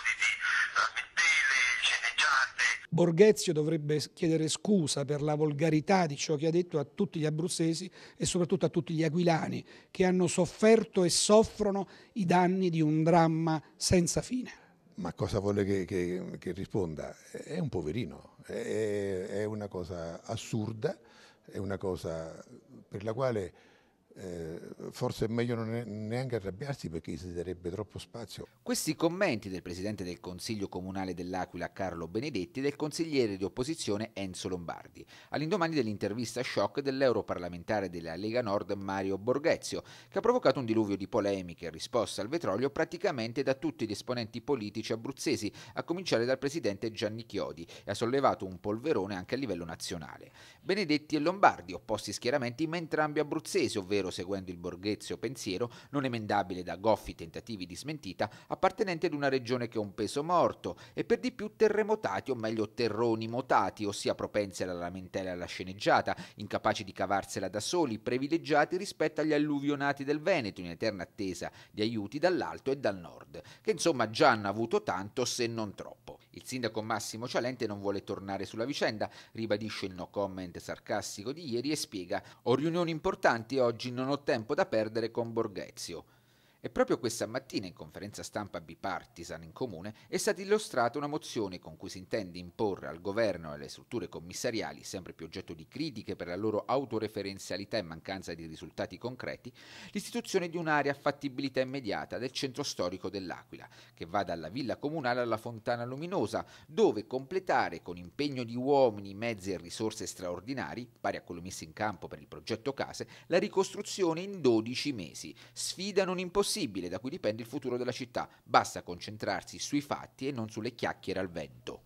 appositi delle sceneggiate. Borghezio dovrebbe chiedere scusa per la volgarità di ciò che ha detto a tutti gli abruzzesi e soprattutto a tutti gli aquilani che hanno sofferto e soffrono i danni di un dramma senza fine. Ma cosa vuole che, che, che risponda? È un poverino, è, è una cosa assurda, è una cosa per la quale eh, forse è meglio non neanche arrabbiarsi perché si darebbe troppo spazio. Questi commenti del presidente del Consiglio Comunale dell'Aquila Carlo Benedetti e del consigliere di opposizione Enzo Lombardi, all'indomani dell'intervista shock dell'europarlamentare della Lega Nord Mario Borghezio, che ha provocato un diluvio di polemiche e risposte al petrolio praticamente da tutti gli esponenti politici abruzzesi, a cominciare dal presidente Gianni Chiodi, e ha sollevato un polverone anche a livello nazionale. Benedetti e Lombardi, opposti schieramenti ma entrambi abruzzesi, ovvero seguendo il Borghezio Borghezio Pensiero, non emendabile da goffi tentativi di smentita, appartenente ad una regione che ha un peso morto e per di più terremotati o meglio terroni motati, ossia propensi alla lamentela e alla sceneggiata, incapaci di cavarsela da soli, privilegiati rispetto agli alluvionati del Veneto, in eterna attesa di aiuti dall'alto e dal nord, che insomma già hanno avuto tanto se non troppo. Il sindaco Massimo Cialente non vuole tornare sulla vicenda, ribadisce il no comment sarcastico di ieri e spiega ho riunioni importanti oggi, non ho tempo da perdere con Borghezio. E proprio questa mattina in conferenza stampa bipartisan in comune è stata illustrata una mozione con cui si intende imporre al governo e alle strutture commissariali, sempre più oggetto di critiche per la loro autoreferenzialità e mancanza di risultati concreti, l'istituzione di un'area a fattibilità immediata del centro storico dell'Aquila, che va dalla villa comunale alla fontana luminosa, dove completare con impegno di uomini, mezzi e risorse straordinari, pari a quello messo in campo per il progetto case, la ricostruzione in 12 mesi. Sfida non impossibile possibile da cui dipende il futuro della città, basta concentrarsi sui fatti e non sulle chiacchiere al vento.